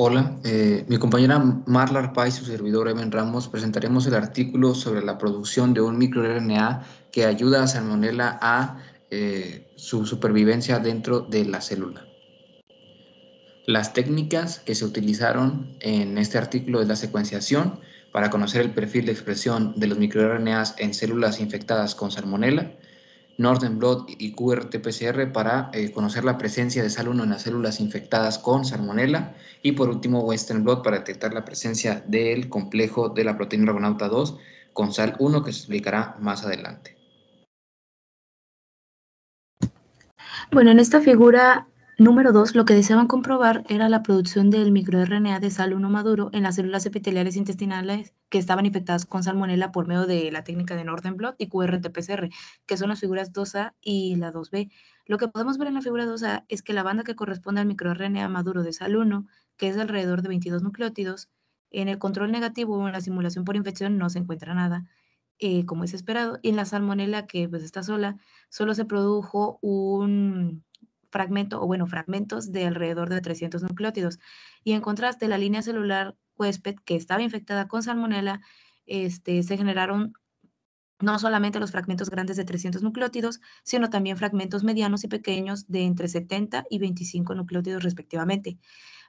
Hola, eh, mi compañera Marla Arpa y su servidor Evan Ramos presentaremos el artículo sobre la producción de un microRNA que ayuda a Salmonella a eh, su supervivencia dentro de la célula. Las técnicas que se utilizaron en este artículo es la secuenciación para conocer el perfil de expresión de los microRNAs en células infectadas con Salmonella, Northern Blood y QRT-PCR para eh, conocer la presencia de sal 1 en las células infectadas con salmonella y por último Western Blood para detectar la presencia del complejo de la proteína argonauta 2 con sal 1 que se explicará más adelante. Bueno, en esta figura Número dos, lo que deseaban comprobar era la producción del microRNA de sal 1 maduro en las células epiteliales intestinales que estaban infectadas con salmonela por medio de la técnica de Northern Blot y QRT-PCR, que son las figuras 2A y la 2B. Lo que podemos ver en la figura 2A es que la banda que corresponde al microRNA maduro de sal 1, que es alrededor de 22 nucleótidos, en el control negativo o en la simulación por infección no se encuentra nada. Eh, como es esperado, y en la salmonela que pues está sola, solo se produjo un fragmento o bueno, fragmentos de alrededor de 300 nucleótidos. Y en contraste, la línea celular huésped que estaba infectada con salmonela, este, se generaron no solamente los fragmentos grandes de 300 nucleótidos, sino también fragmentos medianos y pequeños de entre 70 y 25 nucleótidos respectivamente.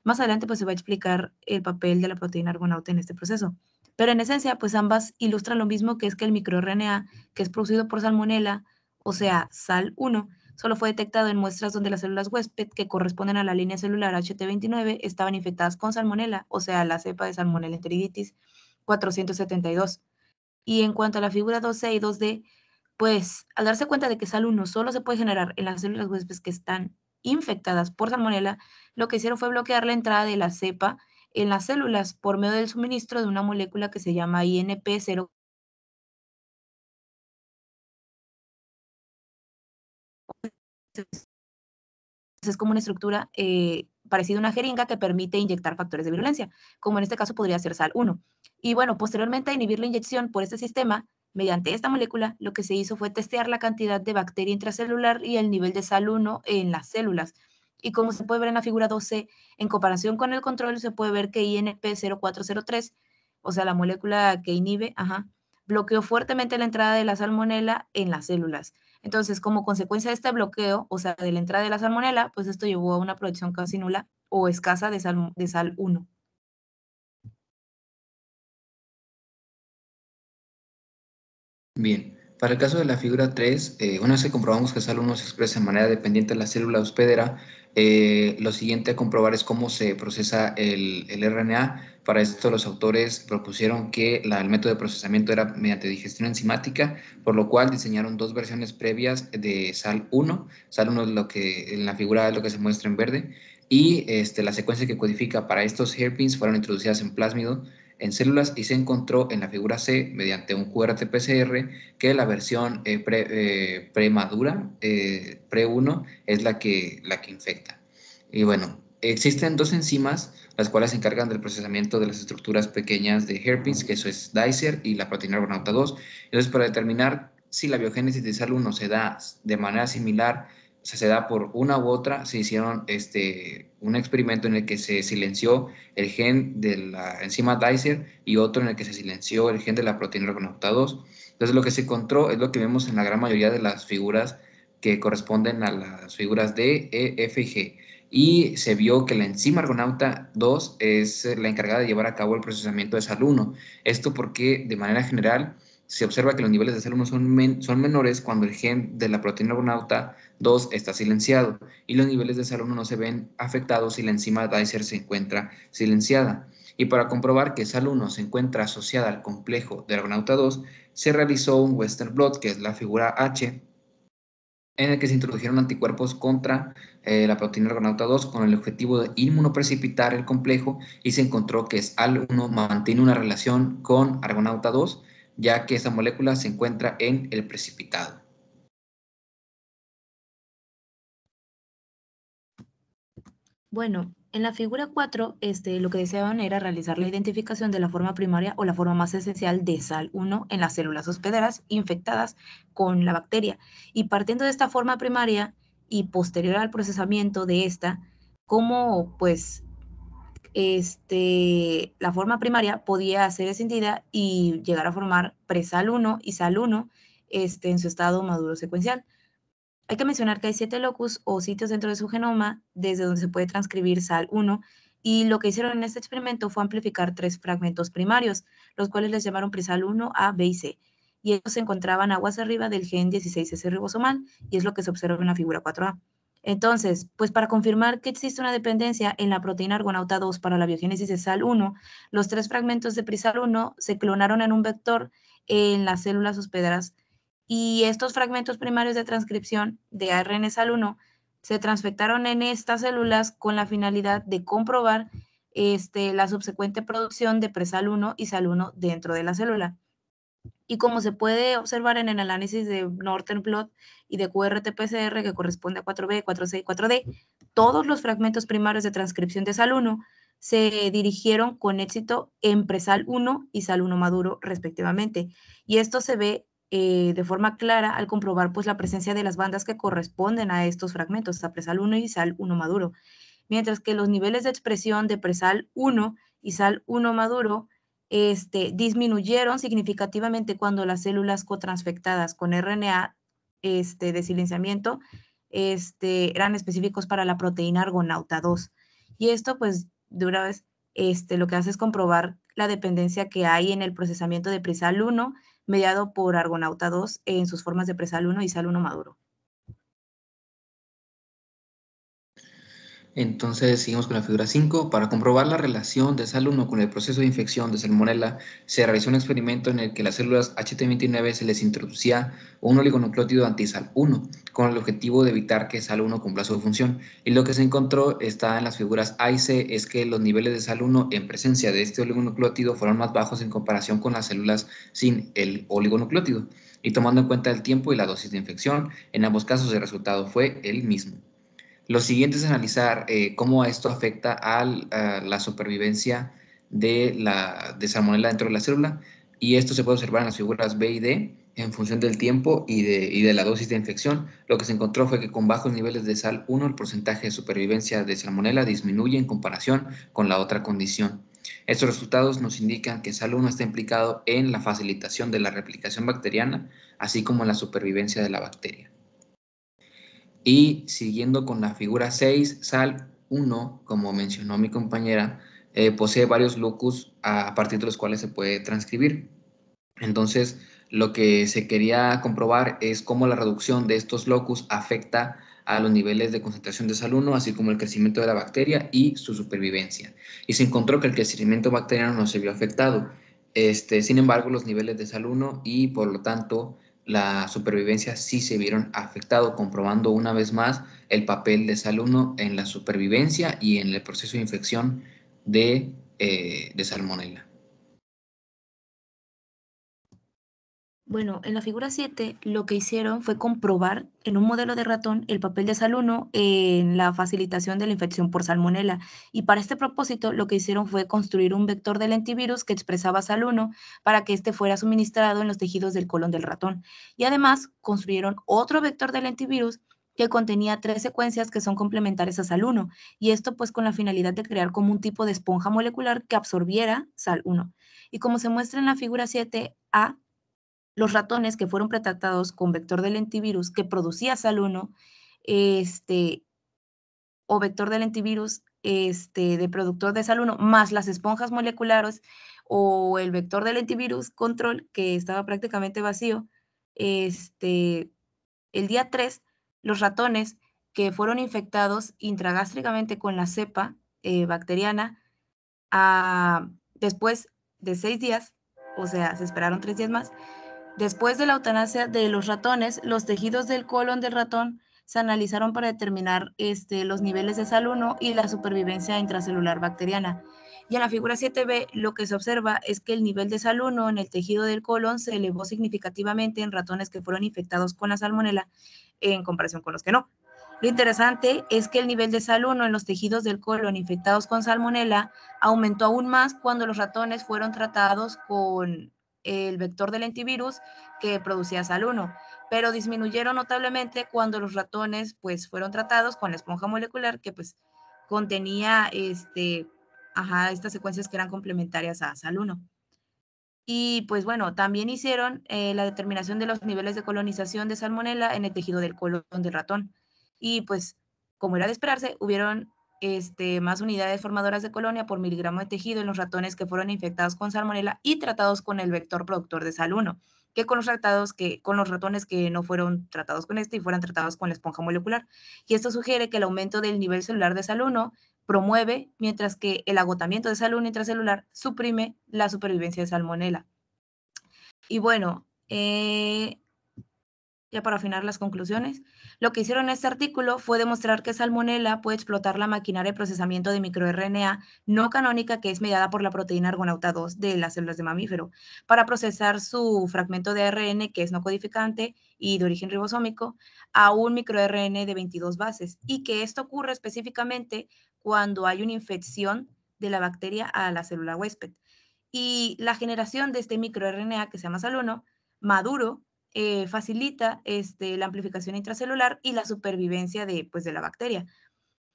Más adelante pues se va a explicar el papel de la proteína argonauta en este proceso. Pero en esencia pues ambas ilustran lo mismo que es que el microRNA que es producido por salmonela, o sea, sal 1, solo fue detectado en muestras donde las células huésped que corresponden a la línea celular HT29 estaban infectadas con salmonela, o sea, la cepa de salmonella enteriditis 472. Y en cuanto a la figura 2C y 2D, pues al darse cuenta de que SAL1 solo se puede generar en las células huésped que están infectadas por salmonela, lo que hicieron fue bloquear la entrada de la cepa en las células por medio del suministro de una molécula que se llama INP0 es como una estructura eh, parecida a una jeringa que permite inyectar factores de virulencia, como en este caso podría ser SAL-1. Y bueno, posteriormente a inhibir la inyección por este sistema, mediante esta molécula, lo que se hizo fue testear la cantidad de bacteria intracelular y el nivel de SAL-1 en las células. Y como se puede ver en la figura 12, en comparación con el control, se puede ver que INP0403, o sea, la molécula que inhibe, ajá, bloqueó fuertemente la entrada de la salmonela en las células. Entonces, como consecuencia de este bloqueo, o sea, de la entrada de la salmonela, pues esto llevó a una producción casi nula o escasa de sal, de sal 1. Bien, para el caso de la figura 3, eh, una vez que comprobamos que sal 1 se expresa de manera dependiente de la célula hospedera, eh, lo siguiente a comprobar es cómo se procesa el, el RNA para esto los autores propusieron que el método de procesamiento era mediante digestión enzimática, por lo cual diseñaron dos versiones previas de SAL 1. SAL 1 lo que en la figura es lo que se muestra en verde y este, la secuencia que codifica para estos hairpins fueron introducidas en plásmido en células y se encontró en la figura C mediante un QRT-PCR que la versión eh, pre, eh, premadura, eh, pre-1, es la que, la que infecta. Y bueno, Existen dos enzimas, las cuales se encargan del procesamiento de las estructuras pequeñas de hairpins, que eso es Dicer y la proteína argonauta 2. Entonces, para determinar si la biogénesis de sal no se da de manera similar, o se da por una u otra, se hicieron este, un experimento en el que se silenció el gen de la enzima Dicer y otro en el que se silenció el gen de la proteína argonauta 2. Entonces, lo que se encontró es lo que vemos en la gran mayoría de las figuras que corresponden a las figuras D, E, F y G y se vio que la enzima argonauta 2 es la encargada de llevar a cabo el procesamiento de SAL1. Esto porque de manera general se observa que los niveles de SAL1 son, son menores cuando el gen de la proteína argonauta 2 está silenciado y los niveles de SAL1 no se ven afectados si la enzima Dicer se encuentra silenciada. Y para comprobar que SAL1 se encuentra asociada al complejo de argonauta 2, se realizó un Western blot, que es la figura H, en el que se introdujeron anticuerpos contra eh, la proteína Argonauta 2 con el objetivo de inmunoprecipitar el complejo y se encontró que es 1 mantiene una relación con argonauta 2, ya que esa molécula se encuentra en el precipitado. Bueno, en la figura 4, este, lo que deseaban era realizar la identificación de la forma primaria o la forma más esencial de SAL1 en las células hospederas infectadas con la bacteria. Y partiendo de esta forma primaria y posterior al procesamiento de esta, cómo pues este, la forma primaria podía ser escindida y llegar a formar presal 1 y sal 1 este, en su estado maduro secuencial. Hay que mencionar que hay siete locus o sitios dentro de su genoma desde donde se puede transcribir SAL1 y lo que hicieron en este experimento fue amplificar tres fragmentos primarios, los cuales les llamaron PRISAL1, A, B y C. Y ellos se encontraban aguas arriba del gen 16S ribosomal y es lo que se observa en la figura 4A. Entonces, pues para confirmar que existe una dependencia en la proteína argonauta 2 para la biogénesis de SAL1, los tres fragmentos de PRISAL1 se clonaron en un vector en las células hospederas y estos fragmentos primarios de transcripción de ARN SAL1 se transfectaron en estas células con la finalidad de comprobar este, la subsecuente producción de presal1 y sal1 dentro de la célula. Y como se puede observar en el análisis de Northern Blot y de QRT-PCR, que corresponde a 4B, 4C y 4D, todos los fragmentos primarios de transcripción de SAL1 se dirigieron con éxito en presal1 y sal1 maduro, respectivamente. Y esto se ve eh, de forma clara al comprobar pues la presencia de las bandas que corresponden a estos fragmentos, a presal 1 y sal 1 maduro. Mientras que los niveles de expresión de presal 1 y sal 1 maduro este, disminuyeron significativamente cuando las células cotransfectadas con RNA este, de silenciamiento este, eran específicos para la proteína argonauta 2. Y esto, pues, de una vez, este, lo que hace es comprobar la dependencia que hay en el procesamiento de presal 1 mediado por Argonauta 2 en sus formas de presal 1 y sal 1 maduro. Entonces seguimos con la figura 5. Para comprobar la relación de Sal-1 con el proceso de infección de salmonella, se realizó un experimento en el que las células HT29 se les introducía un oligonucleótido antisal-1 con el objetivo de evitar que sal-1 cumpla su función. Y lo que se encontró está en las figuras A y C es que los niveles de sal-1 en presencia de este oligonucleótido fueron más bajos en comparación con las células sin el oligonucleótido. Y tomando en cuenta el tiempo y la dosis de infección, en ambos casos el resultado fue el mismo. Lo siguiente es analizar eh, cómo esto afecta a la supervivencia de, la, salmonella dentro de la célula y esto se puede observar en las figuras B y D en función del tiempo y de, y de la dosis de infección. Lo que se encontró fue que con bajos niveles de sal 1 el porcentaje de supervivencia de salmonella disminuye en comparación con la otra condición. Estos resultados nos indican que sal 1 está implicado en la facilitación de la replicación bacteriana, así como en la supervivencia de la bacteria. Y siguiendo con la figura 6, SAL 1, como mencionó mi compañera, eh, posee varios locus a partir de los cuales se puede transcribir. Entonces, lo que se quería comprobar es cómo la reducción de estos locus afecta a los niveles de concentración de sal 1, así como el crecimiento de la bacteria y su supervivencia. Y se encontró que el crecimiento bacteriano no se vio afectado. Este, sin embargo, los niveles de sal 1 y, por lo tanto, la supervivencia sí se vieron afectados, comprobando una vez más el papel de Saluno en la supervivencia y en el proceso de infección de, eh, de salmonella. Bueno, en la figura 7 lo que hicieron fue comprobar en un modelo de ratón el papel de sal 1 en la facilitación de la infección por salmonela. Y para este propósito lo que hicieron fue construir un vector del antivirus que expresaba sal 1 para que este fuera suministrado en los tejidos del colon del ratón. Y además construyeron otro vector del antivirus que contenía tres secuencias que son complementares a SAL1, y esto pues con la finalidad de crear como un tipo de esponja molecular que absorbiera SAL1. Y como se muestra en la figura 7A, los ratones que fueron pretratados con vector del antivirus que producía sal este, o vector del antivirus este, de productor de sal más las esponjas moleculares o el vector del antivirus control que estaba prácticamente vacío, este, el día 3 los ratones que fueron infectados intragástricamente con la cepa eh, bacteriana, ah, después de seis días, o sea, se esperaron tres días más, Después de la eutanasia de los ratones, los tejidos del colon del ratón se analizaron para determinar este, los niveles de sal y la supervivencia intracelular bacteriana. Y en la figura 7b lo que se observa es que el nivel de sal 1 en el tejido del colon se elevó significativamente en ratones que fueron infectados con la salmonela en comparación con los que no. Lo interesante es que el nivel de sal 1 en los tejidos del colon infectados con salmonela aumentó aún más cuando los ratones fueron tratados con el vector del antivirus que producía sal 1, pero disminuyeron notablemente cuando los ratones pues fueron tratados con la esponja molecular que pues contenía este, ajá, estas secuencias que eran complementarias a sal 1. Y pues bueno, también hicieron eh, la determinación de los niveles de colonización de salmonela en el tejido del colon del ratón. Y pues, como era de esperarse, hubieron este, más unidades formadoras de colonia por miligramo de tejido en los ratones que fueron infectados con salmonela y tratados con el vector productor de sal 1 que con los tratados que con los ratones que no fueron tratados con este y fueran tratados con la esponja molecular. Y esto sugiere que el aumento del nivel celular de sal 1 promueve, mientras que el agotamiento de sal 1 intracelular suprime la supervivencia de salmonela. Y bueno, eh, ya para afinar las conclusiones, lo que hicieron en este artículo fue demostrar que Salmonella puede explotar la maquinaria de procesamiento de microRNA no canónica que es mediada por la proteína argonauta 2 de las células de mamífero para procesar su fragmento de ARN que es no codificante y de origen ribosómico a un microRN de 22 bases y que esto ocurre específicamente cuando hay una infección de la bacteria a la célula huésped. Y la generación de este microRNA que se llama saluno maduro eh, facilita este, la amplificación intracelular y la supervivencia de, pues, de la bacteria.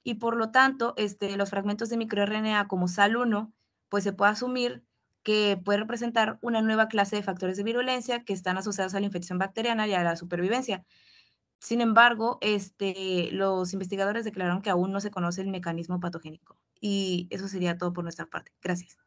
Y por lo tanto, este, los fragmentos de microRNA como SAL1, pues se puede asumir que puede representar una nueva clase de factores de virulencia que están asociados a la infección bacteriana y a la supervivencia. Sin embargo, este, los investigadores declararon que aún no se conoce el mecanismo patogénico. Y eso sería todo por nuestra parte. Gracias.